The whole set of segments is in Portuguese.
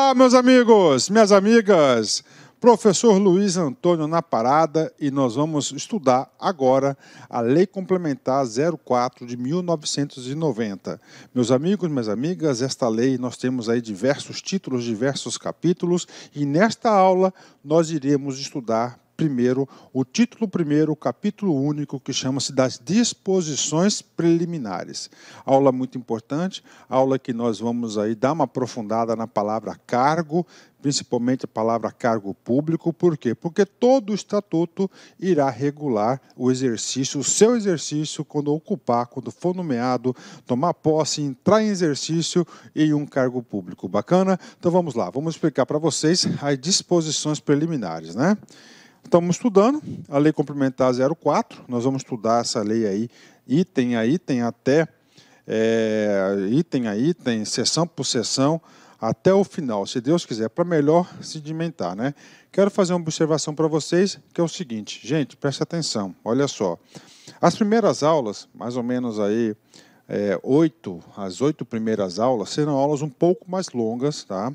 Olá, meus amigos, minhas amigas. Professor Luiz Antônio na parada e nós vamos estudar agora a Lei Complementar 04 de 1990. Meus amigos, minhas amigas, esta lei nós temos aí diversos títulos, diversos capítulos e nesta aula nós iremos estudar primeiro, o título primeiro, o capítulo único, que chama-se das disposições preliminares. Aula muito importante, aula que nós vamos aí dar uma aprofundada na palavra cargo, principalmente a palavra cargo público, por quê? Porque todo o estatuto irá regular o exercício, o seu exercício, quando ocupar, quando for nomeado, tomar posse, entrar em exercício em um cargo público. Bacana? Então vamos lá, vamos explicar para vocês as disposições preliminares, né? Estamos estudando a Lei Complementar 04, nós vamos estudar essa lei aí, item a item, até é, item a item, sessão por sessão, até o final, se Deus quiser, para melhor sedimentar. Né? Quero fazer uma observação para vocês, que é o seguinte, gente, preste atenção, olha só. As primeiras aulas, mais ou menos aí, é, oito, as oito primeiras aulas, serão aulas um pouco mais longas, tá?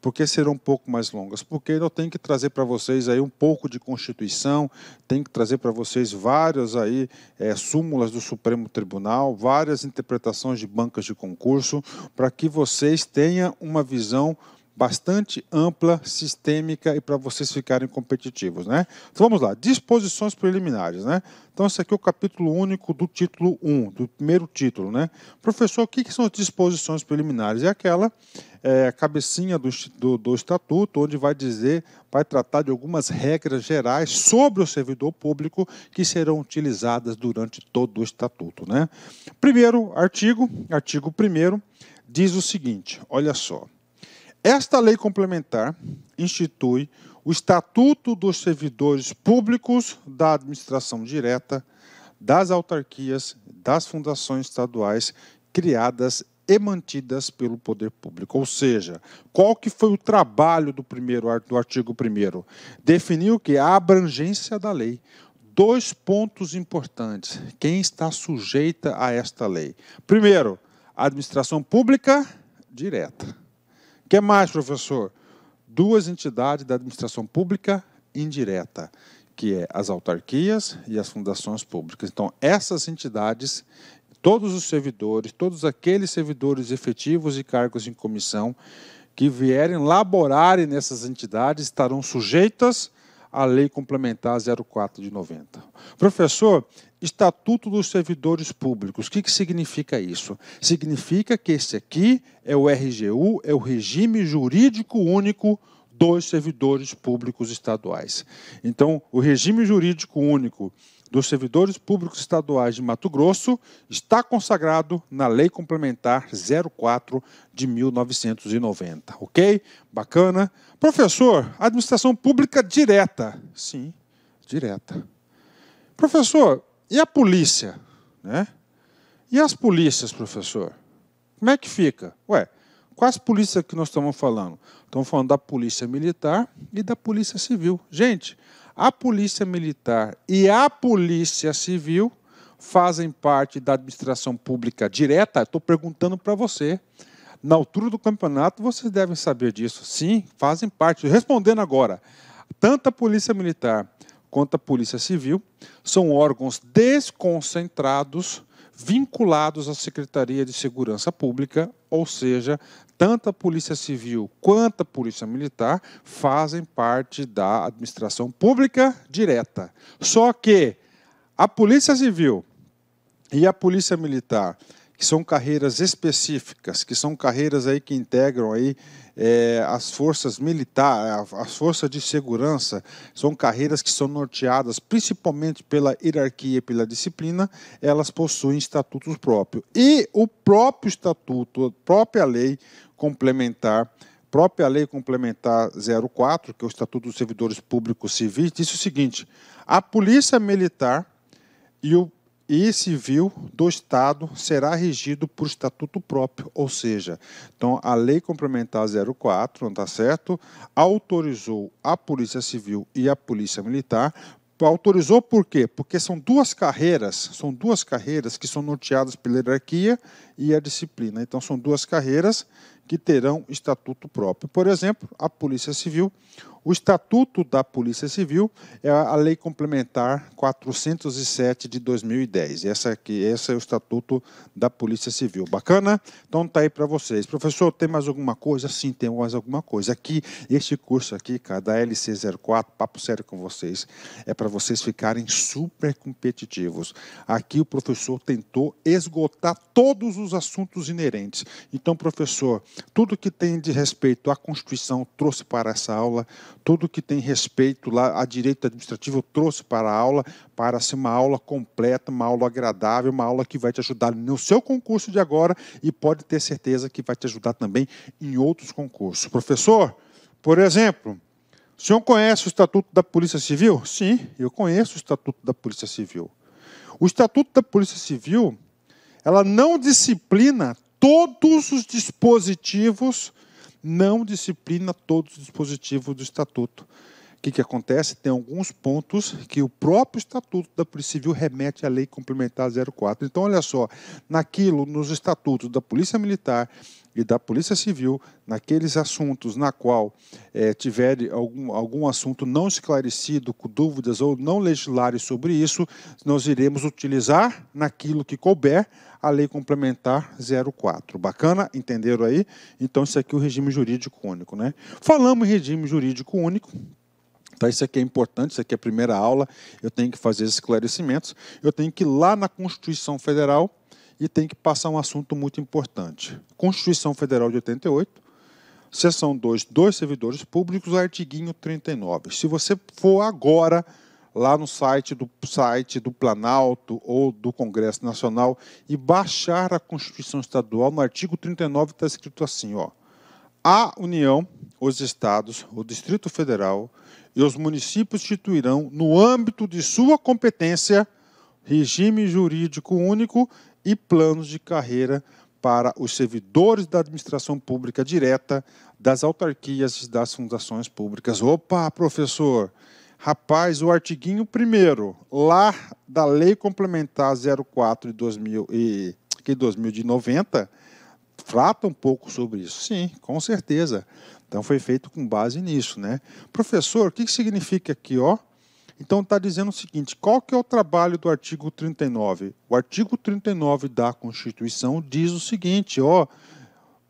porque serão um pouco mais longas, porque eu tenho que trazer para vocês aí um pouco de Constituição, tenho que trazer para vocês várias aí é, súmulas do Supremo Tribunal, várias interpretações de bancas de concurso, para que vocês tenham uma visão bastante ampla, sistêmica e para vocês ficarem competitivos, né? Então vamos lá, disposições preliminares, né? Então esse aqui é o capítulo único do título 1, do primeiro título, né? Professor, o que, são as disposições preliminares? É aquela é, cabecinha do, do, do estatuto, onde vai dizer, vai tratar de algumas regras gerais sobre o servidor público que serão utilizadas durante todo o estatuto, né? Primeiro artigo, artigo primeiro, diz o seguinte, olha só. Esta lei complementar institui o Estatuto dos Servidores Públicos da Administração Direta, das autarquias, das fundações estaduais criadas e mantidas pelo poder público. Ou seja, qual que foi o trabalho do primeiro do artigo 1 Definiu que a abrangência da lei dois pontos importantes. Quem está sujeita a esta lei? Primeiro, a administração pública direta que mais, professor? Duas entidades da administração pública indireta, que é as autarquias e as fundações públicas. Então, essas entidades, todos os servidores, todos aqueles servidores efetivos e cargos em comissão que vierem laborarem nessas entidades estarão sujeitas a Lei Complementar 04 de 90. Professor, Estatuto dos Servidores Públicos, o que, que significa isso? Significa que esse aqui é o RGU, é o regime jurídico único dos servidores públicos estaduais. Então, o regime jurídico único dos servidores públicos estaduais de Mato Grosso está consagrado na Lei Complementar 04 de 1990. Ok? Bacana. Professor, administração pública direta. Sim, direta. Professor, e a polícia? Né? E as polícias, professor? Como é que fica? Ué, quais polícias que nós estamos falando? Estamos falando da polícia militar e da polícia civil. Gente, a Polícia Militar e a Polícia Civil fazem parte da administração pública direta. Estou perguntando para você. Na altura do campeonato, vocês devem saber disso. Sim, fazem parte. Respondendo agora, tanto a Polícia Militar quanto a Polícia Civil são órgãos desconcentrados vinculados à Secretaria de Segurança Pública, ou seja, tanto a Polícia Civil quanto a Polícia Militar fazem parte da administração pública direta. Só que a Polícia Civil e a Polícia Militar, que são carreiras específicas, que são carreiras aí que integram aí é, as forças militares, as forças de segurança, são carreiras que são norteadas principalmente pela hierarquia e pela disciplina, elas possuem estatutos próprios. E o próprio estatuto, a própria lei complementar própria Lei Complementar 04, que é o Estatuto dos Servidores Públicos Civis, diz o seguinte: a Polícia Militar e o e civil do Estado será regido por estatuto próprio, ou seja, então a Lei Complementar 04, não está certo, autorizou a Polícia Civil e a Polícia Militar. Autorizou por quê? Porque são duas carreiras, são duas carreiras que são norteadas pela hierarquia e a disciplina. Então são duas carreiras que terão estatuto próprio. Por exemplo, a Polícia Civil. O Estatuto da Polícia Civil é a Lei Complementar 407 de 2010. Essa aqui, esse é o Estatuto da Polícia Civil. Bacana? Então tá aí para vocês. Professor, tem mais alguma coisa? Sim, tem mais alguma coisa. Aqui, este curso aqui, cara, da LC04, papo sério com vocês, é para vocês ficarem super competitivos. Aqui o professor tentou esgotar todos os assuntos inerentes. Então, professor, tudo que tem de respeito à Constituição trouxe para essa aula, tudo que tem respeito lá a direito administrativo trouxe para a aula, para ser uma aula completa, uma aula agradável, uma aula que vai te ajudar no seu concurso de agora e pode ter certeza que vai te ajudar também em outros concursos. Professor, por exemplo, o senhor conhece o Estatuto da Polícia Civil? Sim, eu conheço o Estatuto da Polícia Civil. O Estatuto da Polícia Civil, ela não disciplina todos os dispositivos, não disciplina todos os dispositivos do estatuto. O que, que acontece? Tem alguns pontos que o próprio Estatuto da Polícia Civil remete à Lei Complementar 04. Então, olha só, naquilo, nos estatutos da Polícia Militar e da Polícia Civil, naqueles assuntos na qual é, tiver algum, algum assunto não esclarecido, com dúvidas ou não legislares sobre isso, nós iremos utilizar naquilo que couber a Lei Complementar 04. Bacana? Entenderam aí? Então, isso aqui é o regime jurídico único. Né? Falamos em regime jurídico único, Tá, isso aqui é importante, isso aqui é a primeira aula, eu tenho que fazer esclarecimentos, eu tenho que ir lá na Constituição Federal e tenho que passar um assunto muito importante. Constituição Federal de 88, seção 2, dois servidores públicos, artiguinho 39. Se você for agora lá no site do site do Planalto ou do Congresso Nacional e baixar a Constituição Estadual, no artigo 39 está escrito assim, ó: a União, os estados, o Distrito Federal, e os municípios instituirão, no âmbito de sua competência, regime jurídico único e planos de carreira para os servidores da administração pública direta, das autarquias e das fundações públicas. Opa, professor! Rapaz, o artiguinho primeiro, lá da Lei Complementar 04 de 2000 e que 2000 de 90, trata um pouco sobre isso. Sim, com certeza. Então foi feito com base nisso, né? Professor, o que significa aqui, ó? Então está dizendo o seguinte: qual que é o trabalho do artigo 39? O artigo 39 da Constituição diz o seguinte, ó: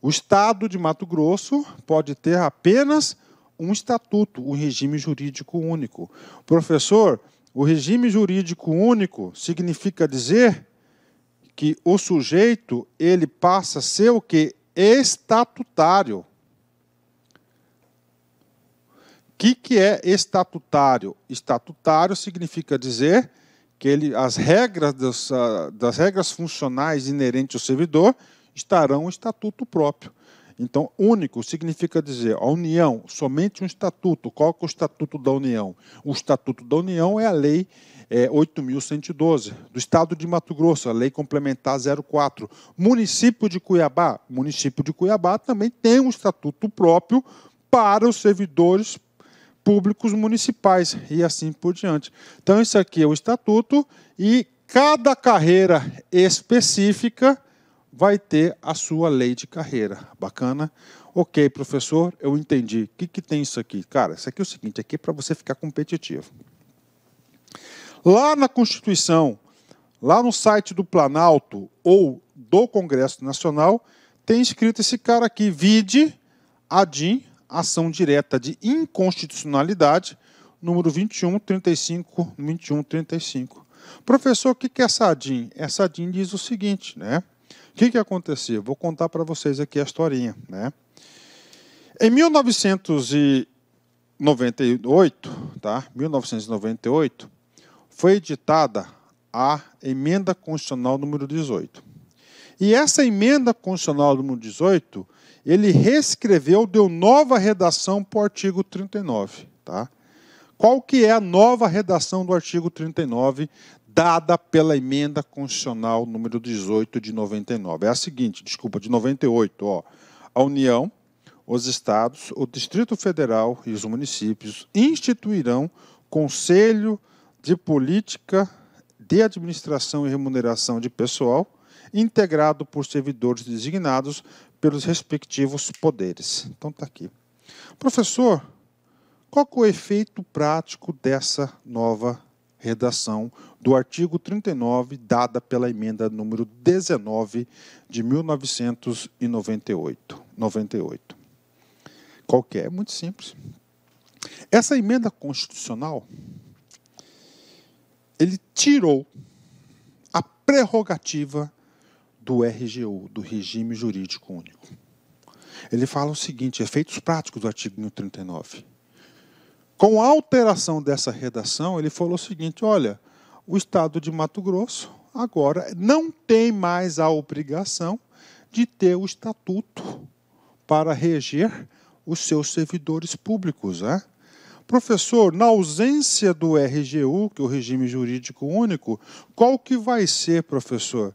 o Estado de Mato Grosso pode ter apenas um estatuto, um regime jurídico único. Professor, o regime jurídico único significa dizer que o sujeito ele passa a ser o que estatutário. que, que é estatutário? Estatutário significa dizer que ele, as regras ah, das regras funcionais inerentes ao servidor estarão em estatuto próprio. Então, único significa dizer a União, somente um estatuto. Qual é o estatuto da União? O estatuto da União é a Lei é, eh, 8.112, do Estado de Mato Grosso, a Lei Complementar 04. Município de Cuiabá. Município de Cuiabá também tem um estatuto próprio para os servidores públicos municipais e assim por diante. Então, isso aqui é o estatuto e cada carreira específica vai ter a sua lei de carreira. Bacana? Ok, professor, eu entendi. O que, que tem isso aqui? Cara, isso aqui é o seguinte, aqui é para você ficar competitivo. Lá na Constituição, lá no site do Planalto ou do Congresso Nacional, tem escrito esse cara aqui, vide Adim ação direta de inconstitucionalidade, número 2135, 2135. Professor, o que é SADIM? É SADIM diz o seguinte, né? O que, que aconteceu? Vou contar para vocês aqui a historinha, né? Em 1998, tá? 1998, foi editada a Emenda Constitucional número 18. E essa Emenda Constitucional número 18 ele reescreveu, deu nova redação para o artigo 39. Tá? Qual que é a nova redação do artigo 39 dada pela emenda constitucional número 18 de 99? É a seguinte, desculpa, de 98. Ó, a União, os Estados, o Distrito Federal e os municípios instituirão Conselho de Política de Administração e Remuneração de Pessoal, integrado por servidores designados pelos respectivos poderes. Então está aqui. Professor, qual é o efeito prático dessa nova redação do artigo 39, dada pela emenda número 19 de 1998? 98. Qual que é? é muito simples. Essa emenda constitucional ele tirou a prerrogativa do RGU, do Regime Jurídico Único. Ele fala o seguinte: efeitos práticos do artigo 39. Com a alteração dessa redação, ele falou o seguinte: olha, o Estado de Mato Grosso agora não tem mais a obrigação de ter o estatuto para reger os seus servidores públicos. Né? Professor, na ausência do RGU, que é o regime jurídico único, qual que vai ser, professor?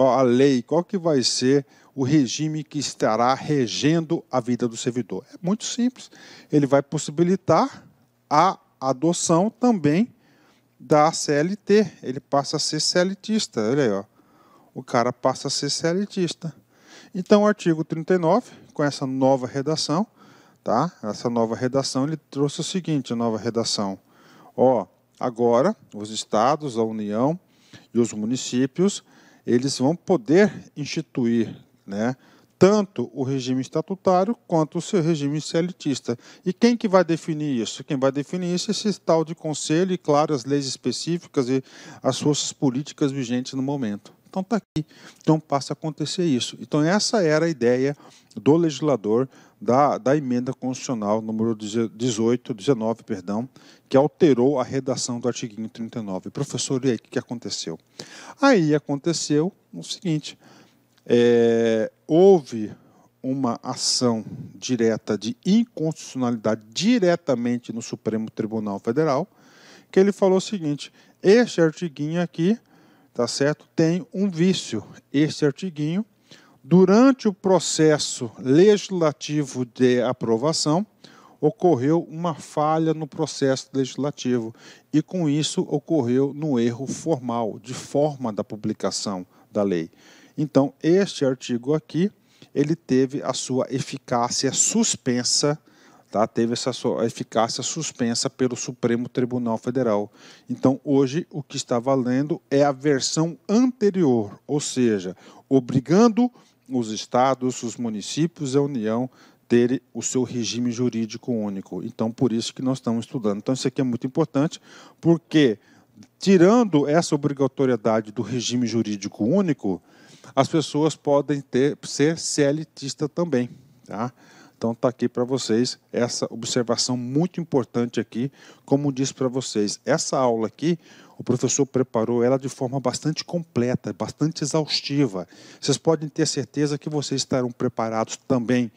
a lei, qual que vai ser o regime que estará regendo a vida do servidor? É muito simples. Ele vai possibilitar a adoção também da CLT. Ele passa a ser CLTista. Olha aí, ó. o cara passa a ser CLTista. Então, o artigo 39, com essa nova redação, tá? essa nova redação, ele trouxe o seguinte, a nova redação. Ó, agora, os estados, a União e os municípios eles vão poder instituir, né, tanto o regime estatutário quanto o seu regime celitista. E quem que vai definir isso? Quem vai definir isso é esse tal de conselho e, claro, as leis específicas e as forças políticas vigentes no momento. Então está aqui. Então passa a acontecer isso. Então essa era a ideia do legislador da, da emenda constitucional número 18, 19, perdão, que alterou a redação do artigo 39. Professor, e aí o que aconteceu? Aí aconteceu o seguinte: é, houve uma ação direta de inconstitucionalidade diretamente no Supremo Tribunal Federal, que ele falou o seguinte: este artiguinho aqui, tá certo, tem um vício. Este artiguinho Durante o processo legislativo de aprovação, ocorreu uma falha no processo legislativo e, com isso, ocorreu no erro formal, de forma da publicação da lei. Então, este artigo aqui, ele teve a sua eficácia suspensa, tá? teve essa sua eficácia suspensa pelo Supremo Tribunal Federal. Então, hoje, o que está valendo é a versão anterior, ou seja, obrigando os estados, os municípios e a União ter o seu regime jurídico único. Então, por isso que nós estamos estudando. Então, isso aqui é muito importante, porque tirando essa obrigatoriedade do regime jurídico único, as pessoas podem ter ser CLTista também, tá? Então está aqui para vocês essa observação muito importante aqui, como disse para vocês, essa aula aqui, o professor preparou ela de forma bastante completa, bastante exaustiva. Vocês podem ter certeza que vocês estarão preparados também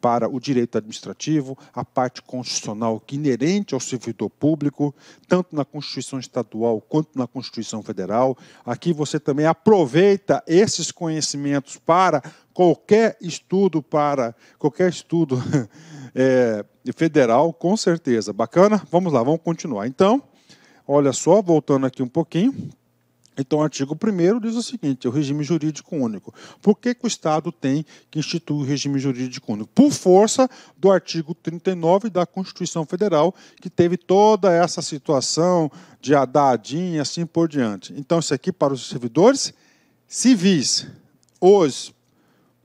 para o direito administrativo, a parte constitucional que inerente ao servidor público, tanto na Constituição Estadual quanto na Constituição Federal. Aqui você também aproveita esses conhecimentos para qualquer estudo para qualquer estudo é, federal, com certeza. Bacana? Vamos lá, vamos continuar. Então, Olha só, voltando aqui um pouquinho. Então, o artigo 1 diz o seguinte: é o regime jurídico único. Por que, que o Estado tem que instituir o regime jurídico único? Por força do artigo 39 da Constituição Federal, que teve toda essa situação de adadinha e assim por diante. Então, isso aqui para os servidores civis. Os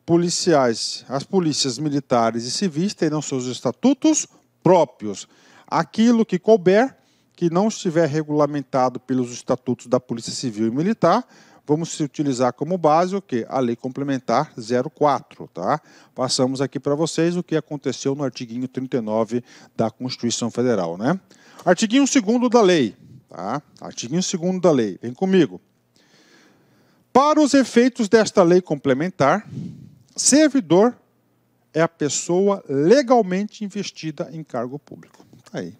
policiais, as polícias militares e civis terão seus estatutos próprios. Aquilo que couber que não estiver regulamentado pelos estatutos da Polícia Civil e Militar, vamos utilizar como base o que? A Lei Complementar 04, tá? Passamos aqui para vocês o que aconteceu no artiguinho 39 da Constituição Federal, né? Artiguinho 2 da lei, tá? Artiguinho 2 da lei. Vem comigo. Para os efeitos desta lei complementar, servidor é a pessoa legalmente investida em cargo público. Tá aí.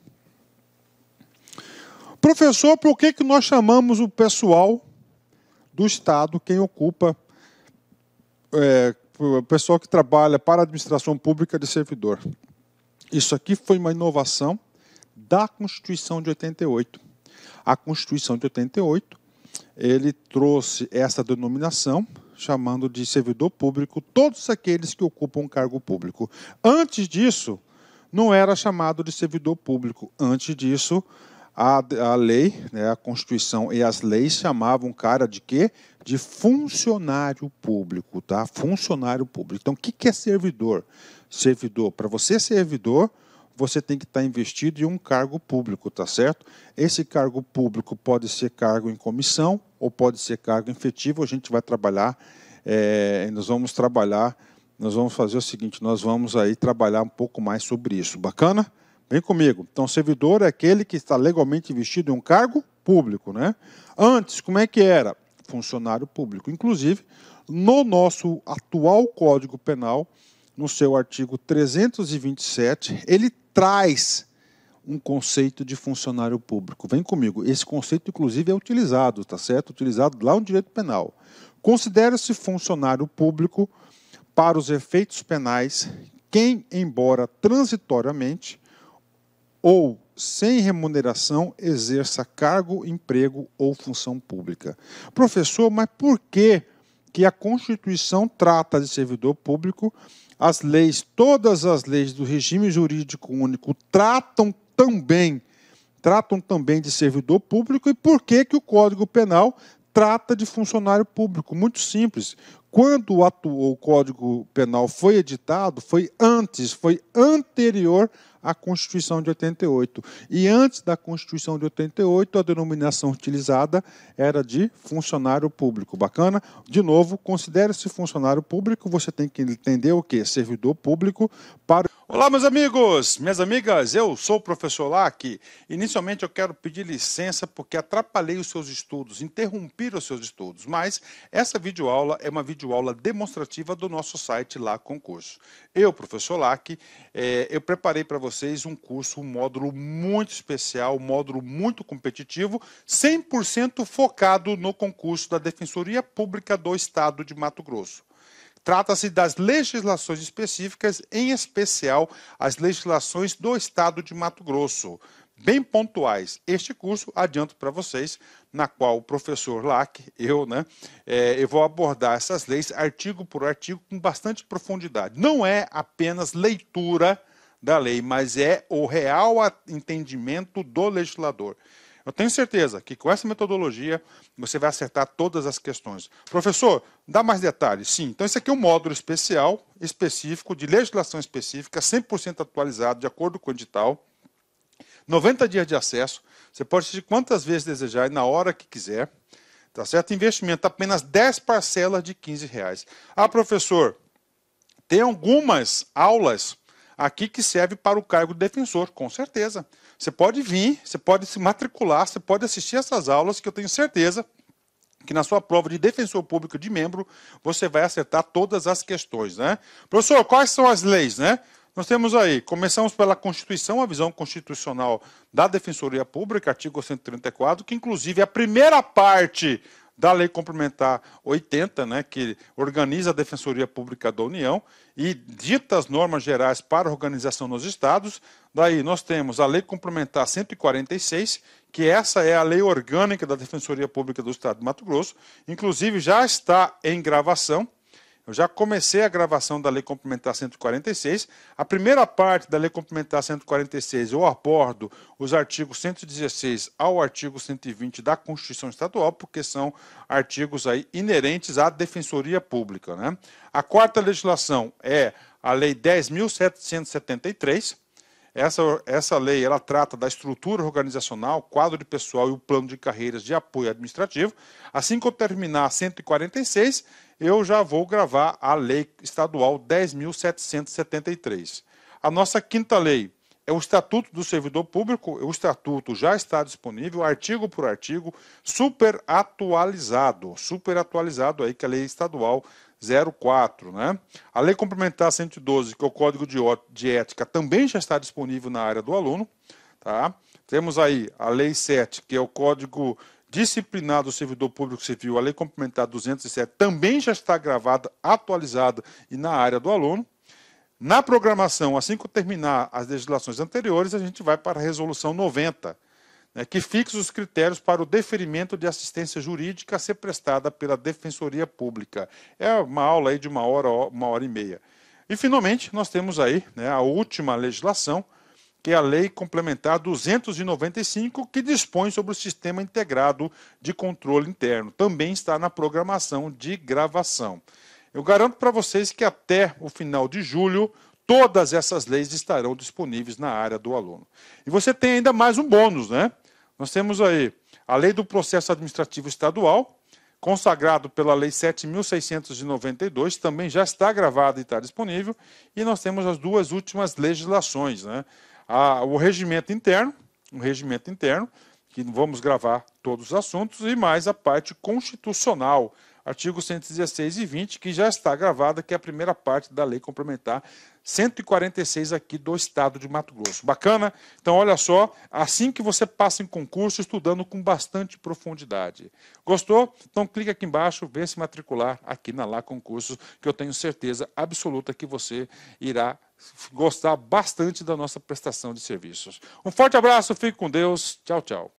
Professor, por que, que nós chamamos o pessoal do Estado, quem ocupa, é, o pessoal que trabalha para a administração pública de servidor? Isso aqui foi uma inovação da Constituição de 88. A Constituição de 88, ele trouxe essa denominação, chamando de servidor público todos aqueles que ocupam um cargo público. Antes disso, não era chamado de servidor público. Antes disso, a, a lei, né, a Constituição e as leis chamavam o cara de quê? De funcionário público, tá? Funcionário público. Então, o que, que é servidor? Servidor, para você é servidor, você tem que estar tá investido em um cargo público, tá certo? Esse cargo público pode ser cargo em comissão ou pode ser cargo efetivo. A gente vai trabalhar, é, nós vamos trabalhar, nós vamos fazer o seguinte, nós vamos aí trabalhar um pouco mais sobre isso. Bacana? Vem comigo. Então, servidor é aquele que está legalmente vestido em um cargo público, né? Antes, como é que era? Funcionário público. Inclusive, no nosso atual Código Penal, no seu artigo 327, ele traz um conceito de funcionário público. Vem comigo. Esse conceito, inclusive, é utilizado, tá certo? Utilizado lá no direito penal. Considera-se funcionário público, para os efeitos penais, quem, embora transitoriamente, ou sem remuneração exerça cargo, emprego ou função pública. Professor, mas por que que a Constituição trata de servidor público, as leis, todas as leis do regime jurídico único tratam também tratam também de servidor público e por que que o Código Penal trata de funcionário público? Muito simples. Quando o Código Penal foi editado, foi antes, foi anterior a Constituição de 88. E antes da Constituição de 88, a denominação utilizada era de funcionário público. Bacana? De novo, considere-se funcionário público, você tem que entender o que? Servidor público para. Olá, meus amigos, minhas amigas, eu sou o professor Lac. Inicialmente eu quero pedir licença porque atrapalhei os seus estudos, interrompi os seus estudos, mas essa videoaula é uma videoaula demonstrativa do nosso site lá concurso. Eu, professor Lac, eh, eu preparei para você vocês um curso, um módulo muito especial, um módulo muito competitivo, 100% focado no concurso da Defensoria Pública do Estado de Mato Grosso. Trata-se das legislações específicas, em especial as legislações do Estado de Mato Grosso, bem pontuais. Este curso, adianto para vocês, na qual o professor Lack, eu, né, é, eu vou abordar essas leis artigo por artigo com bastante profundidade. Não é apenas leitura da lei, mas é o real entendimento do legislador. Eu tenho certeza que com essa metodologia você vai acertar todas as questões. Professor, dá mais detalhes? Sim. Então, esse aqui é um módulo especial, específico, de legislação específica, 100% atualizado, de acordo com o edital. 90 dias de acesso. Você pode assistir quantas vezes desejar e na hora que quiser. Tá certo? Investimento apenas 10 parcelas de 15 reais. Ah, professor, tem algumas aulas aqui que serve para o cargo de defensor, com certeza. Você pode vir, você pode se matricular, você pode assistir essas aulas, que eu tenho certeza que na sua prova de defensor público de membro você vai acertar todas as questões, né? Professor, quais são as leis, né? Nós temos aí, começamos pela Constituição, a visão constitucional da Defensoria Pública, artigo 134, que inclusive é a primeira parte da Lei Complementar 80, né, que organiza a Defensoria Pública da União e dita as normas gerais para a organização nos estados. Daí nós temos a Lei Complementar 146, que essa é a lei orgânica da Defensoria Pública do Estado de Mato Grosso, inclusive já está em gravação eu já comecei a gravação da Lei Complementar 146. A primeira parte da Lei Complementar 146 eu abordo os artigos 116 ao artigo 120 da Constituição Estadual, porque são artigos aí inerentes à Defensoria Pública. Né? A quarta legislação é a Lei 10.773, essa, essa lei ela trata da estrutura organizacional, quadro de pessoal e o plano de carreiras de apoio administrativo. Assim que eu terminar 146, eu já vou gravar a lei estadual 10.773. A nossa quinta lei é o Estatuto do Servidor Público. O Estatuto já está disponível, artigo por artigo, super atualizado, super atualizado aí, que é a lei estadual 04. Né? A Lei Complementar 112, que é o Código de Ética, também já está disponível na área do aluno. Tá? Temos aí a Lei 7, que é o Código Disciplinar do Servidor Público Civil, a Lei Complementar 207, também já está gravada, atualizada e na área do aluno. Na programação, assim que terminar as legislações anteriores, a gente vai para a Resolução 90, né, que fixa os critérios para o deferimento de assistência jurídica a ser prestada pela Defensoria Pública. É uma aula aí de uma hora, uma hora e meia. E, finalmente, nós temos aí né, a última legislação, que é a Lei Complementar 295, que dispõe sobre o Sistema Integrado de Controle Interno. Também está na programação de gravação. Eu garanto para vocês que até o final de julho, todas essas leis estarão disponíveis na área do aluno. E você tem ainda mais um bônus, né? Nós temos aí a Lei do Processo Administrativo Estadual, consagrado pela Lei 7.692, também já está gravada e está disponível, e nós temos as duas últimas legislações. Né? A, o regimento interno, um regimento interno, que vamos gravar todos os assuntos, e mais a parte constitucional, artigos 116 e 20, que já está gravada, que é a primeira parte da lei complementar 146 aqui do estado de Mato Grosso. Bacana? Então, olha só, assim que você passa em concurso, estudando com bastante profundidade. Gostou? Então, clica aqui embaixo, vê se matricular aqui na Lá Concursos, que eu tenho certeza absoluta que você irá gostar bastante da nossa prestação de serviços. Um forte abraço, fique com Deus. Tchau, tchau.